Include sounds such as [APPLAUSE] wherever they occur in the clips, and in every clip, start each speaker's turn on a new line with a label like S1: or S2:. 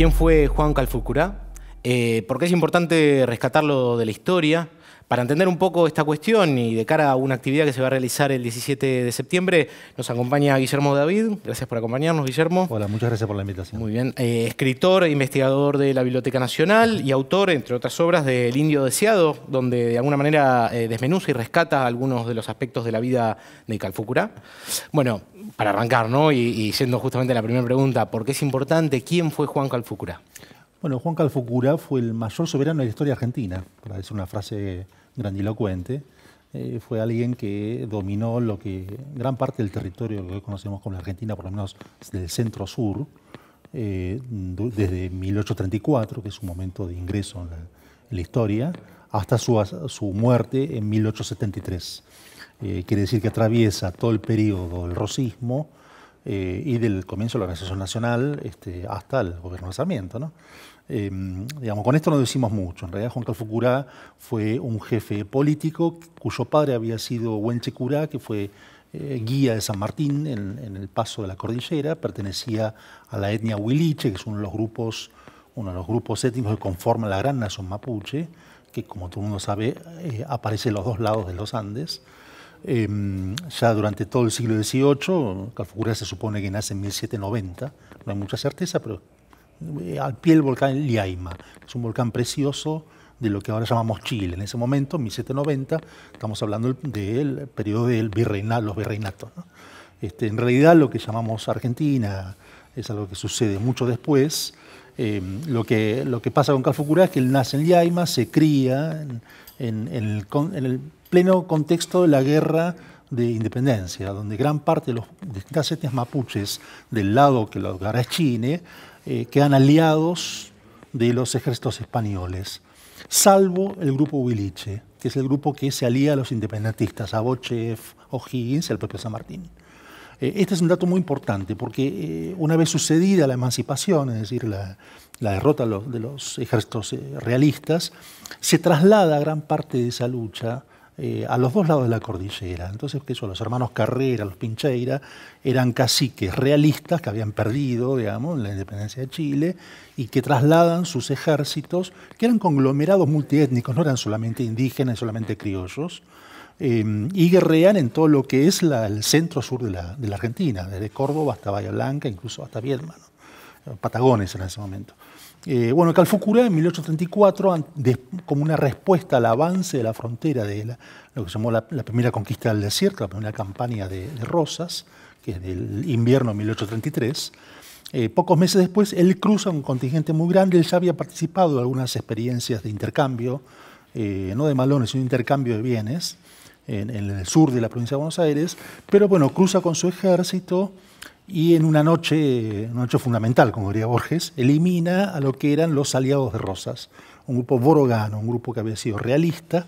S1: quién fue Juan Calfucurá, eh, porque es importante rescatarlo de la historia, para entender un poco esta cuestión y de cara a una actividad que se va a realizar el 17 de septiembre, nos acompaña Guillermo David. Gracias por acompañarnos, Guillermo. Hola,
S2: muchas gracias por la invitación. Muy
S1: bien. Eh, escritor e investigador de la Biblioteca Nacional y autor, entre otras obras, de El Indio Deseado, donde de alguna manera eh, desmenuza y rescata algunos de los aspectos de la vida de Calfúcura. Bueno, para arrancar, ¿no? Y, siendo justamente la primera pregunta, ¿por qué es importante quién fue Juan Calfúcura?
S2: Bueno, Juan Calfucura fue el mayor soberano de la historia argentina, para decir una frase grandilocuente. Eh, fue alguien que dominó lo que gran parte del territorio que hoy conocemos como la Argentina, por lo menos del centro sur, eh, desde 1834, que es su momento de ingreso en la, historia, hasta su, su, muerte en 1873. Eh, quiere decir que atraviesa todo el periodo del rosismo, eh, y del comienzo de la organización nacional este, hasta el gobierno de Sarmiento. Em, digamos, con esto no decimos mucho. En realidad, Juan Carlos fue un jefe político cuyo padre había sido Huenche Curá, que fue eh, guía de San Martín en, el paso de la cordillera, pertenecía a la etnia Huiliche, que es uno de los grupos, uno de los grupos étnicos que conforman la gran nación mapuche, que como todo el mundo sabe, eh, aparece en los dos lados de los Andes. Em, ya durante todo el siglo XVIII. Calfucurá se supone que nace en 1790, no hay mucha certeza, pero eh, al pie del volcán Liaima, es un volcán precioso de lo que ahora llamamos Chile. En ese momento, 1790, estamos hablando del periodo del los virreinatos. Este, en realidad, lo que llamamos Argentina es algo que sucede mucho después. Em, lo, que, lo que pasa con Calfucurá es que él nace en Liaima, se cría en, en, el, pleno contexto de la guerra de independencia, donde gran parte de los cacetes mapuches del lado que los garachine eh, quedan aliados de los ejércitos españoles, salvo el grupo Huiliche, que es el grupo que se alía a los independentistas, a Bochef, O'Higgins y al propio San Martín. Eh, este es un dato muy importante porque eh, una vez sucedida la emancipación, es decir, la, derrota de los ejércitos eh, realistas, se traslada gran parte de esa lucha a los dos lados de la cordillera. Entonces, los hermanos Carrera, los Pincheira, eran caciques realistas que habían perdido, digamos, la independencia de Chile y que trasladan sus ejércitos, que eran conglomerados multiétnicos, no eran solamente indígenas, solamente criollos, Em, y guerrean en todo lo que es el centro-sur de la, Argentina, desde Córdoba hasta Bahía Blanca, incluso hasta Viedma, eh, Patagones en ese momento. Eh, bueno, Calfucura en 1834, como una respuesta al avance de la frontera de lo que se llamó la, primera conquista del desierto, la primera campaña de, Rosas, que es del invierno de 1833, eh, pocos meses después él cruza un contingente muy grande, él ya había participado en algunas experiencias de intercambio, eh, no de malones, sino de intercambio de bienes, en, el sur de la provincia de Buenos Aires, pero bueno, cruza con su ejército y en una noche, una noche fundamental, como diría Borges, elimina a lo que eran los aliados de Rosas, un grupo borogano, un grupo que había sido realista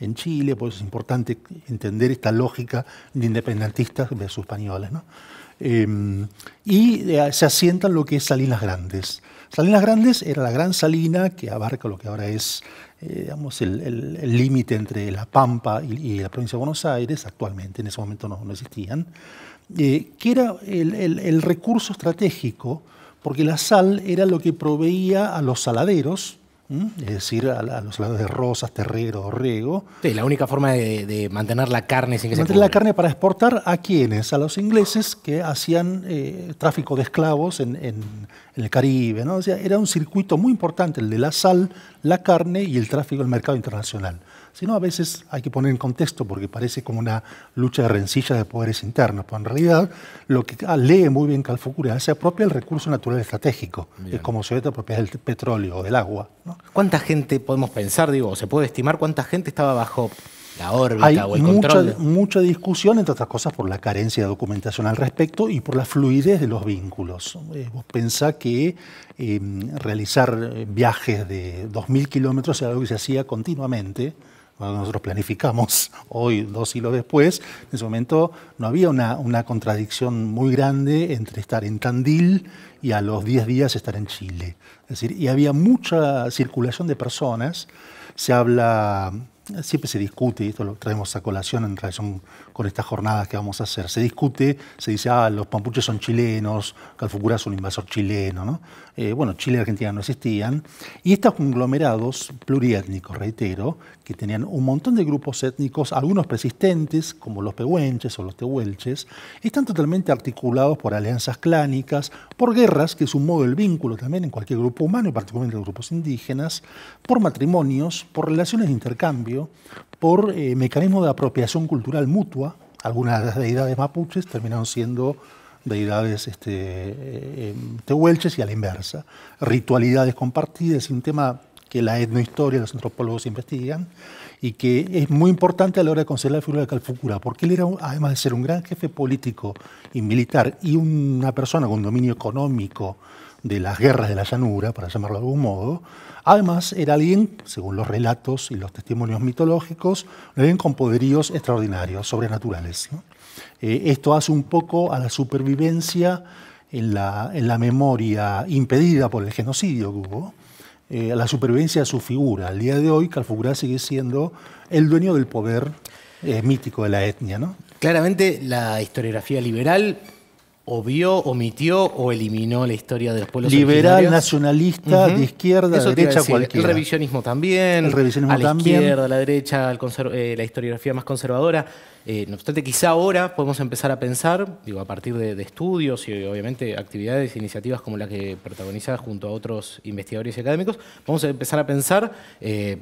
S2: en Chile, por eso es importante entender esta lógica de independentistas versus españoles. ¿no? Em, y eh, se asientan lo que es Salinas Grandes. Salinas Grandes era la gran salina que abarca lo que ahora es eh, digamos, el límite entre La Pampa y, la provincia de Buenos Aires, actualmente en ese momento no, existían, eh, que era el recurso estratégico, porque la sal era lo que proveía a los saladeros, ¿Mm? es decir, a, los lados de Rosas, Terrero, Riego. Sí, la única forma de, mantener la carne sin que Mantener la carne para exportar a quienes, a los ingleses que hacían eh, tráfico de esclavos en, el Caribe. ¿no? era un circuito muy importante, el de la sal, la carne y el tráfico del mercado internacional sino a veces hay que poner en contexto porque parece como una lucha de rencillas de poderes internos. Pero en realidad, lo que ah, lee muy bien Calfucura se apropia el recurso natural estratégico, es como se apropia del petróleo o del agua.
S1: ¿Cuánta gente podemos pensar, digo, se puede estimar cuánta gente estaba bajo la órbita o el mucha, Hay
S2: mucha discusión, entre otras cosas, por la carencia de documentación al respecto y por la fluidez de los vínculos. Eh, vos pensás que em, realizar eh, viajes de 2.000 kilómetros era algo que se hacía continuamente cuando nosotros planificamos [LAUGHS] hoy, dos siglos después, en ese momento no había una, contradicción muy grande entre estar en Tandil y a los 10 días estar en Chile. Es decir, y había mucha circulación de personas. Se habla, siempre se discute, esto lo traemos a colación en relación con estas jornadas que vamos a hacer. Se discute, se dice, ah, los pampuches son chilenos, Calfucura es un invasor chileno, ¿no? Eh, bueno, Chile y Argentina no existían. Y estos conglomerados pluriétnicos, reitero, que tenían un montón de grupos étnicos, algunos persistentes, como los pehuenches o los tehuelches, están totalmente articulados por alianzas clánicas, por guerras, que es un modo del vínculo también en cualquier grupo humano, y particularmente en los grupos indígenas, por matrimonios, por relaciones de intercambio, por eh, mecanismo de apropiación cultural mutua. Algunas de las deidades mapuches terminaron siendo deidades este, eh, em, tehuelches y a la inversa. Ritualidades compartidas, un tema que la etnohistoria, los antropólogos investigan, y que es muy importante a la hora de considerar la figura de calfucura porque él era, además de ser un gran jefe político y militar y una persona con dominio económico de las guerras de la llanura, para llamarlo de algún modo. Además, era alguien, según los relatos y los testimonios mitológicos, alguien con poderíos extraordinarios, sobrenaturales. Eh, esto hace un poco a la supervivencia en la, en la memoria impedida por el genocidio que hubo, eh, a la supervivencia de su figura. Al día de hoy, Calfugurá sigue siendo el dueño del poder eh, mítico de la etnia. ¿no? Claramente, la historiografía liberal obvió,
S1: omitió o eliminó la historia de los pueblos originarios? Liberal, nacionalista, de izquierda, de derecha, cualquiera. El revisionismo también. a la izquierda, a la derecha, eh, la historiografía más conservadora. Eh, no obstante, quizá ahora podemos empezar a pensar, digo, a partir de, estudios y obviamente actividades e iniciativas como la que protagoniza junto a otros investigadores y académicos, vamos a empezar a pensar... Eh,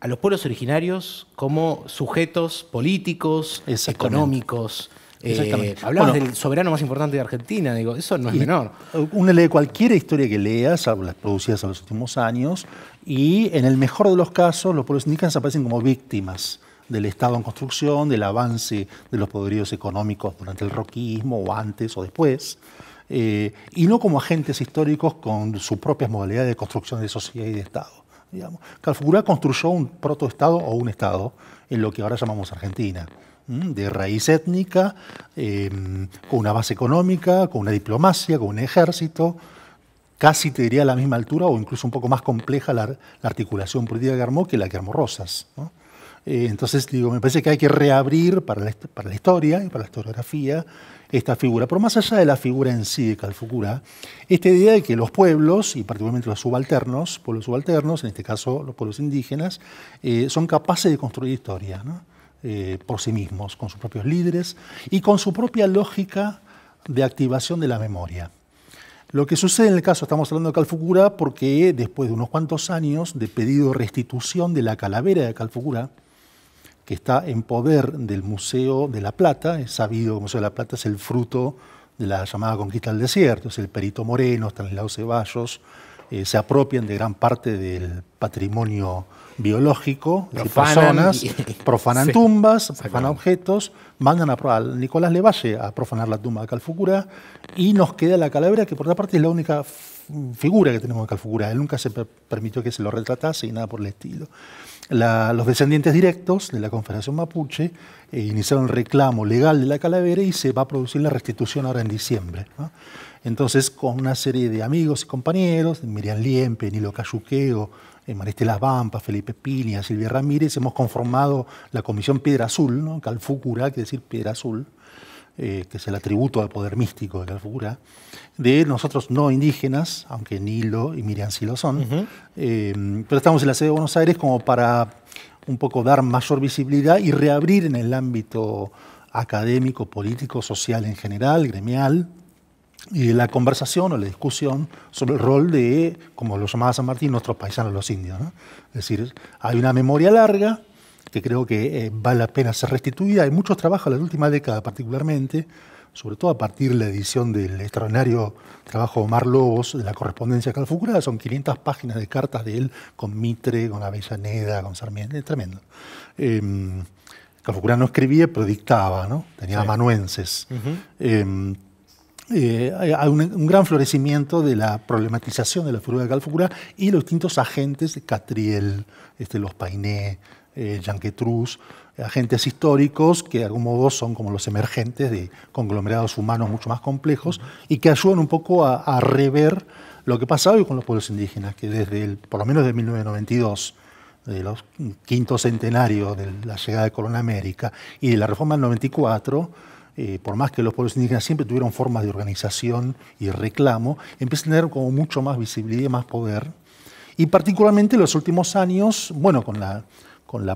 S1: a los pueblos originarios como sujetos políticos, económicos, eh, hablamos del soberano más importante de Argentina, digo, eso no es menor.
S2: Uno lee cualquier historia que leas, las producidas en los últimos años, y en el mejor de los casos, los pueblos indígenas aparecen como víctimas del Estado en construcción, del avance de los poderíos económicos durante el roquismo, o antes o después. Eh, y no como agentes históricos con sus propias modalidades de construcción de sociedad y de Estado. Digamos. figura construyó un protoestado o un Estado en lo que ahora llamamos Argentina. Mm, de raíz étnica, em, con una base económica, con una diplomacia, con un ejército, casi te diría a la misma altura o incluso un poco más compleja la, articulación política que armó que la que armó Rosas. Eh, entonces, digo, me parece que hay que reabrir para la, historia y para la historiografía esta figura. por más allá de la figura en sí de Calfucura, esta idea de que los pueblos, y particularmente los subalternos, pueblos subalternos, en este caso los pueblos indígenas, eh, son capaces de construir historia. ¿no? Eh, por sí mismos, con sus propios líderes y con su propia lógica de activación de la memoria. Lo que sucede en el caso, estamos hablando de Calfucura, porque después de unos cuantos años de pedido de restitución de la calavera de Calfucura, que está en poder del Museo de la Plata, es sabido que el Museo de la Plata es el fruto de la llamada conquista del desierto, es el Perito Moreno, Estanislao Ceballos, eh, se apropian de gran parte del patrimonio biológico, [LAUGHS] profanan, personas, profanan tumbas, profanan objetos, mandan a, Nicolás Levalle a profanar la tumba de Calfucura y nos queda la calavera que por otra parte es la única figura que tenemos de Calfucura. Él nunca se permitió que se lo retratase y nada por el estilo. los descendientes directos de la Confederación Mapuche eh, iniciaron el reclamo legal de la calavera y se va a producir la restitución ahora en diciembre. Entonces, con una serie de amigos y compañeros, Miriam Liempe, Nilo Cayuqueo, eh, Maristela Vampa, Felipe Piña, Silvia Ramírez, hemos conformado la Comisión Piedra Azul, Calfúcura, quiere decir Piedra Azul, eh, que es el atributo del poder místico de Calfúcura, de nosotros no indígenas, aunque Nilo y Miriam sí lo son, em, pero estamos en la sede de Buenos Aires como para un poco dar mayor visibilidad y reabrir en el ámbito académico, político, social en general, gremial, y la conversación o la discusión sobre el rol de, como lo llamaba San Martín, nuestros paisanos los indios. Es decir, hay una memoria larga que creo que eh, vale la pena ser restituida. Hay muchos trabajos en la última década particularmente, sobre todo a partir de la edición del extraordinario trabajo de Omar Lobos, de la correspondencia calfucurada, son 500 páginas de cartas de él con Mitre, con Avellaneda, con Sarmiento, es tremendo. Eh, no escribía, pero dictaba, ¿no? tenía sí. amanuenses. Eh, hay un, gran florecimiento de la problematización de la figura de Fucurá y los distintos agentes de Catriel, este, los Painé, eh, agentes históricos que de algún modo son como los emergentes de conglomerados humanos mucho más complejos y que ayudan un poco a, rever lo que pasa hoy con los pueblos indígenas, que desde por lo menos de 1992 de los quinto centenario de la llegada de Corona América y de la reforma del 94, eh, por más que los pueblos indígenas siempre tuvieron formas de organización y reclamo, empieza a tener como mucho más visibilidad y más poder. Y particularmente en los últimos años, bueno, con la,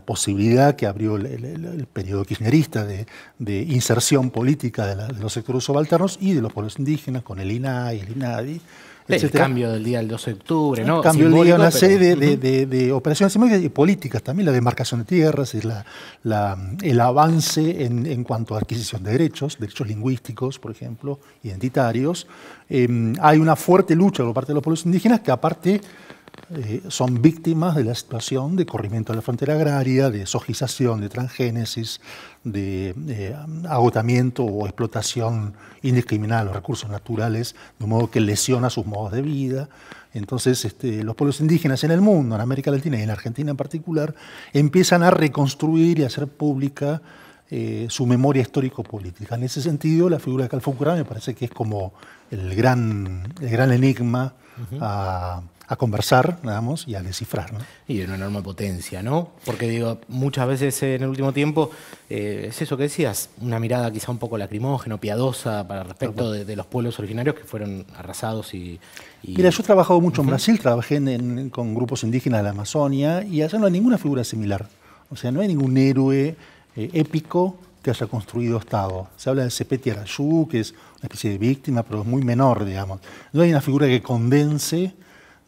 S2: posibilidad que abrió el, periodo kirchnerista de, inserción política de, de, los sectores subalternos y de los pueblos indígenas, con el INAI, el INADI, el cambio del día del 12 de octubre, ¿no? El Cambio del día, una serie de, operaciones y políticas también, la demarcación de tierras, la, el avance en, cuanto a adquisición de derechos, derechos lingüísticos, por ejemplo, identitarios. Em, hay una fuerte lucha por parte de los pueblos indígenas que aparte eh, son víctimas de la situación de corrimiento de la frontera agraria, de sojización, de transgénesis, de eh, agotamiento o explotación indiscriminada de los recursos naturales, de modo que lesiona sus modos de vida. Entonces, este, los pueblos indígenas en el mundo, en América Latina y en Argentina en particular, empiezan a reconstruir y hacer pública eh, su memoria histórico-política. En ese sentido, la figura de cura me parece que es como el gran, el gran enigma a conversar, digamos, y a descifrar.
S1: Y de una enorme potencia,
S2: ¿no? Porque digo, muchas veces en el
S1: último tiempo, eh, es eso que decías, una mirada quizá un poco lacrimógena, piadosa para respecto de, los pueblos originarios que fueron arrasados y... Mira, yo he
S2: trabajado mucho en Brasil, trabajé con grupos indígenas de la Amazonia y allá no hay ninguna figura similar. O sea, no hay ningún héroe eh, épico que haya construido Estado. Se habla de Sepeti Arayú, que es una especie de víctima, pero es muy menor, digamos. No hay una figura que condense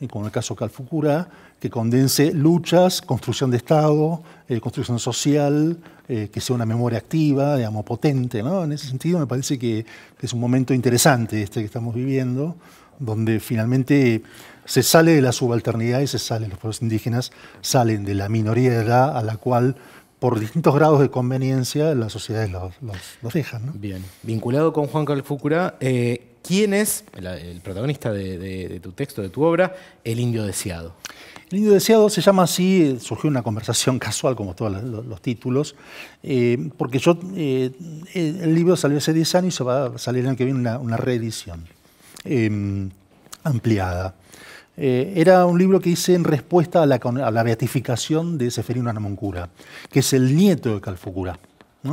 S2: y como el caso Calfucura, que condense luchas, construcción de Estado, eh, construcción social, eh, que sea una memoria activa, digamos, potente. ¿no? En ese sentido me parece que, es un momento interesante este que estamos viviendo, donde finalmente se sale de la subalternidad y se salen, los pueblos indígenas salen de la minoría a la cual por distintos grados de conveniencia las sociedades los, los, dejan. Bien,
S1: vinculado con Juan Calfucura, eh, ¿Quién es el, protagonista de, tu texto, de tu obra, el indio deseado?
S2: El indio deseado se llama así, surgió una conversación [LAUGHS] casual, como todos los, títulos, eh, porque yo, eh, el libro salió hace 10 años y se va a salir el que viene una, reedición em, ampliada. Eh, era un libro que hice en respuesta a la, beatificación de Seferino Anamoncura, que es el nieto de Calfocura.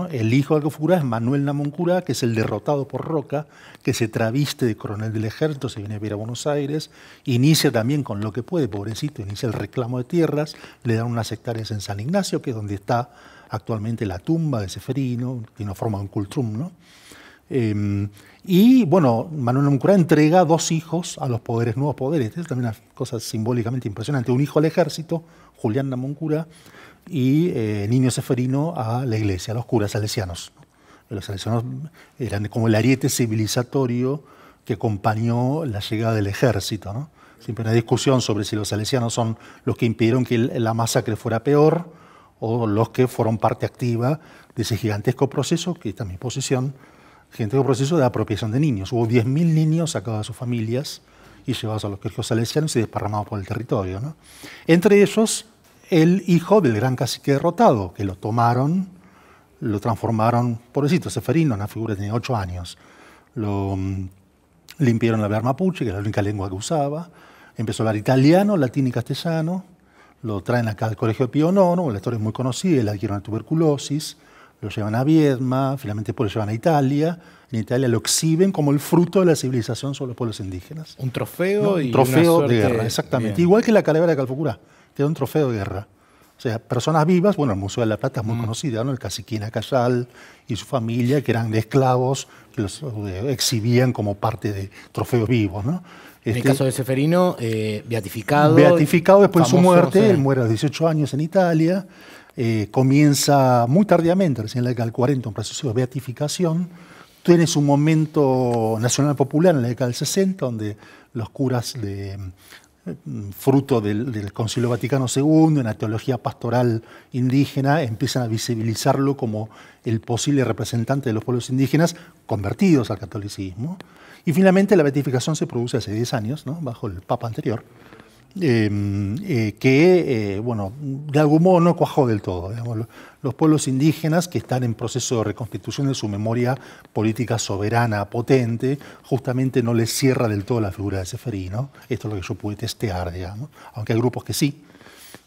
S2: El hijo de Alcofura es Manuel Namoncura, que es el derrotado por Roca, que se traviste de coronel del ejército, se viene a vivir a Buenos Aires, inicia también con lo que puede, pobrecito, inicia el reclamo de tierras, le dan unas hectáreas en San Ignacio, que es donde está actualmente la tumba de Seferino, que no forma un cultrum, ¿no? Em, y bueno, Manuel Namuncura entrega dos hijos a los poderes, nuevos poderes. también una cosa simbólicamente impresionante. Un hijo al ejército, Julián Namón y eh, Niño Seferino a la iglesia, a los curas salesianos. Eh, los salesianos eran como el ariete civilizatorio que acompañó la llegada del ejército. ¿no? Siempre una discusión sobre si los salesianos son los que impidieron que la masacre fuera peor o los que fueron parte activa de ese gigantesco proceso, que está es mi posición, gigantesco proceso de apropiación de niños. Hubo 10.000 niños sacados de sus familias y llevados a los colegios salesianos y desparramados por el territorio. ¿no? Entre ellos, el hijo del gran cacique derrotado, que lo tomaron, lo transformaron, pobrecito, Seferino, una figura que tenía ocho años. Lo mm, limpiaron la hablar mapuche, que era la única lengua que usaba. Empezó a hablar italiano, latín y castellano. Lo traen acá al colegio de Pío IX, la historia es muy conocida, le adquirieron la tuberculosis. Lo llevan a Viedma, finalmente después lo llevan a Italia en Italia lo exhiben como el fruto de la civilización sobre los pueblos indígenas. Un
S1: trofeo y Un trofeo de guerra, exactamente. Igual
S2: que la calavera de que era un trofeo de guerra. O sea, personas vivas, bueno, el Museo de la Plata es muy mm. conocido, ¿no? El caciquín Casal y su familia, que eran de esclavos, que los eh, exhibían como parte de trofeos vivos, ¿no? en el este, caso de Seferino, eh, beatificado. Beatificado después de su muerte, él muere a los 18 años en Italia, eh, comienza muy tardíamente, recién en la década 40, un proceso de beatificación tienes un momento nacional popular en la década del 60, donde los curas eh, fruto del, Concilio Vaticano II, en la teología pastoral indígena, empiezan a visibilizarlo como el posible representante de los pueblos indígenas convertidos al catolicismo. Y finalmente la beatificación se produce hace 10 años, bajo el Papa anterior, Em, eh, que, eh, bueno, de algún modo no cuajó del todo. Los pueblos indígenas que están en proceso de reconstitución de su memoria política soberana potente, justamente no les cierra del todo la figura de Seferí, Esto es lo que yo pude testear, Aunque hay grupos que sí,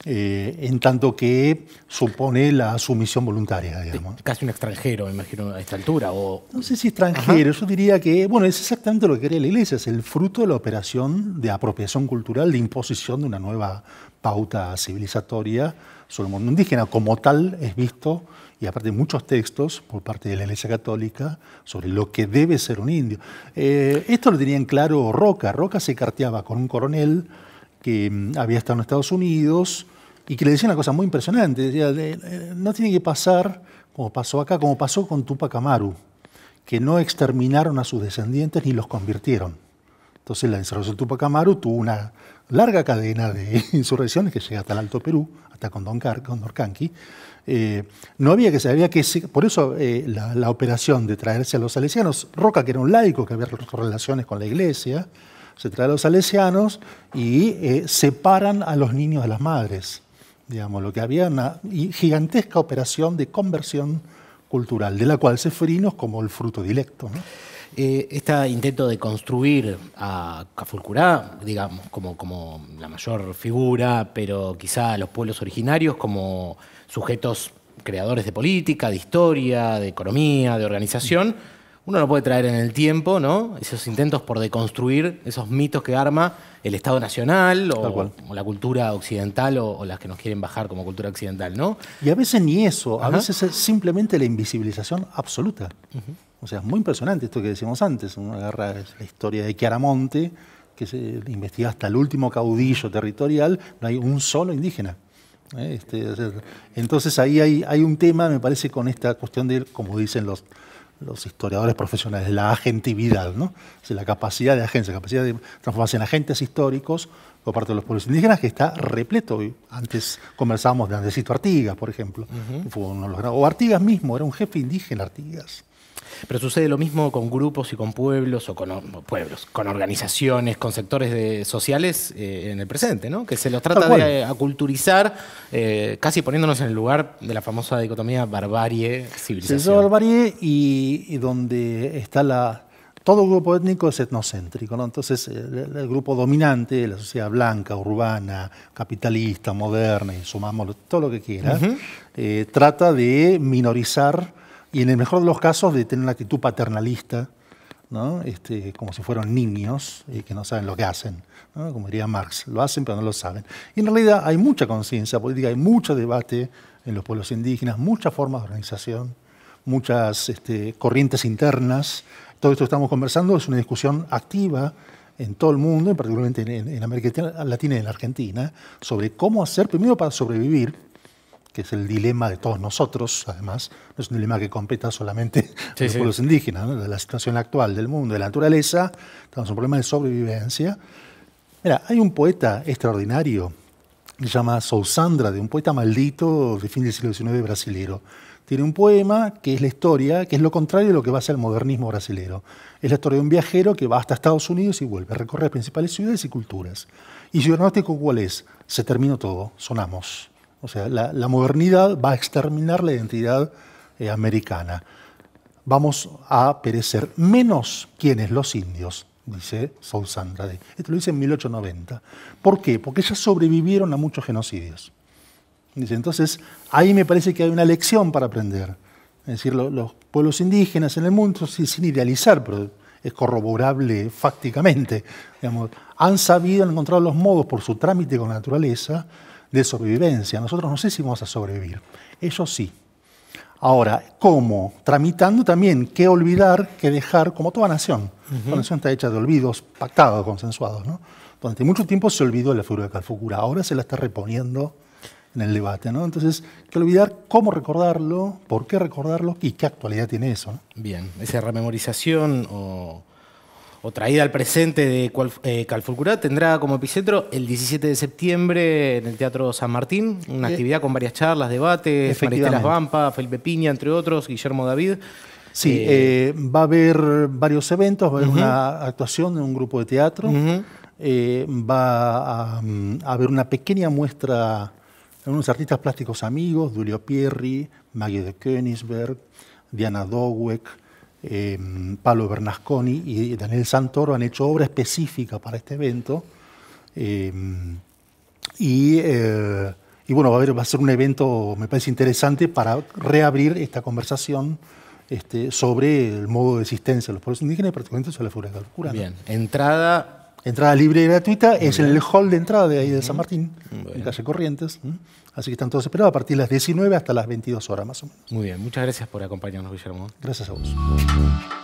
S2: eh, en tanto que supone la sumisión voluntaria, Casi un extranjero, me imagino, a esta altura. O... No sé si extranjero, Eso yo diría que, bueno, es exactamente lo que quería la Iglesia, es el fruto de la operación de apropiación cultural, de imposición de una nueva pauta civilizatoria sobre el mundo indígena. Como tal es visto, y aparte muchos textos por parte de la Iglesia Católica, sobre lo que debe ser un indio. Eh, esto lo tenía en claro Roca. Roca se carteaba con un coronel que mm, había estado en Estados Unidos, y que le decía una cosa muy impresionante, decía, no tiene que pasar como pasó acá, como pasó con Tupac Amaru, que no exterminaron a sus descendientes ni los convirtieron. Entonces la insurrección de Tupac Amaru tuvo una larga cadena de [LAUGHS] insurrecciones que llega hasta el Alto Perú, hasta con con Don Eh, no había que se que por eso eh, la, operación de traerse a los salesianos, Roca que era un laico que había relaciones con la iglesia, se trae a los salesianos y eh, separan a los niños de las madres digamos, lo que había una gigantesca operación de conversión cultural, de la cual Seferinos como el fruto directo. ¿no? este
S1: intento de construir a Cafulcurá, digamos, como, como la mayor figura, pero quizá a los pueblos originarios como sujetos creadores de política, de historia, de economía, de organización, uno no puede traer en el tiempo, ¿no? Esos intentos por deconstruir esos mitos que arma el Estado Nacional o, la cultura occidental o, las que nos quieren bajar como cultura occidental, ¿no? Y a veces ni eso, a veces
S2: es simplemente la invisibilización absoluta. O sea, es muy impresionante esto que decimos antes. Uno agarra la historia de Chiaramonte, que se investiga hasta el último caudillo territorial, no hay un solo indígena. ¿eh? Este, entonces ahí hay, hay un tema, me parece, con esta cuestión de, como dicen los los historiadores profesionales, la agentividad, ¿no? la capacidad de agencia, la capacidad de transformarse en agentes históricos por parte de los pueblos indígenas, que está repleto. Antes conversábamos de Andresito Artigas, por ejemplo, fue o Artigas mismo, era un jefe indígena Artigas. Pero sucede lo mismo con grupos y con pueblos,
S1: o con pueblos, con organizaciones, con sectores de, sociales eh, en el presente, ¿no? Que se los trata de eh, aculturizar, eh, casi poniéndonos en el lugar de la famosa dicotomía barbarie-civilización.
S2: barbarie y, donde está la, todo grupo étnico es etnocéntrico, ¿no? entonces el, grupo dominante, la sociedad blanca, urbana, capitalista, moderna, y sumamos todo lo que quiera, trata de minorizar y en el mejor de los casos de tener una actitud paternalista, ¿no? Este, como si fueran niños y eh, que no saben lo que hacen, como diría Marx, lo hacen pero no lo saben. Y en realidad hay mucha conciencia política, hay mucho debate en los pueblos indígenas, muchas formas de organización, muchas este, corrientes internas. Todo esto que estamos conversando es una discusión activa en todo el mundo, y particularmente en, en América Latina y en la Argentina, sobre cómo hacer primero para sobrevivir, que es el dilema de todos nosotros, además, no es un dilema que competa solamente [LAUGHS] a los pueblos indígenas, de la situación actual del mundo, de la naturaleza, en un problema de sobrevivencia. Mira, hay un poeta extraordinario, que se llama Sousandra, de un poeta maldito de fin del siglo XIX brasilero. Tiene un poema que es la historia, que es lo contrario de lo que va a ser el modernismo brasilero. Es la historia de un viajero que va hasta Estados Unidos y vuelve, a recorrer principales ciudades y culturas. ¿Y no diagnóstico cuál es? Se terminó todo, sonamos. O sea, la, modernidad va a exterminar la identidad eh, americana. Vamos a perecer menos quienes los indios, dice Saul Sandra Esto lo dice en 1890. ¿Por qué? Porque ya sobrevivieron a muchos genocidios. Dice, entonces, ahí me parece que hay una lección para aprender. Es decir, los pueblos indígenas en el mundo, sin idealizar, pero es corroborable fácticamente, digamos, han sabido, han encontrado los modos por su trámite con la naturaleza de sobrevivencia. Nosotros no sé si vamos a sobrevivir. Ellos sí. Ahora, ¿cómo? Tramitando también qué olvidar, qué dejar, como toda nación. Uh La nación está hecha de olvidos pactados, consensuados. ¿no? Durante mucho tiempo se olvidó la figura de Calfucura, ahora se la está reponiendo en el debate. ¿no? Entonces, ¿qué olvidar cómo recordarlo, por qué recordarlo y qué actualidad tiene eso. Bien, esa rememorización o
S1: o traída al presente de eh, tendrá como epicentro el 17 de septiembre en el Teatro San Martín, una eh, actividad con varias charlas, debates, Vampa, Felipe Piña,
S2: entre otros, Guillermo David. Sí, eh, eh, va a haber varios eventos, va a haber una actuación en un grupo de teatro, va mm, a, haber una pequeña muestra de unos artistas plásticos amigos, Julio Pierri, Maggie de Königsberg, Diana Doweck, Em, Pablo Bernasconi y Daniel Santoro han hecho obra específica para este evento. Em, y, eh, y, bueno, va a, ver va a ser un evento, me parece interesante, para reabrir esta conversación este, sobre el modo de existencia de los pueblos indígenas y particularmente sobre la figura de Bien, entrada entrada libre y gratuita, es en el hall de entrada de ahí de San Martín, en calle Corrientes. Así que están todos esperados a partir de las 19 hasta las 22 horas más o menos. Muy bien, muchas gracias por acompañarnos, Guillermo. Gracias a vos.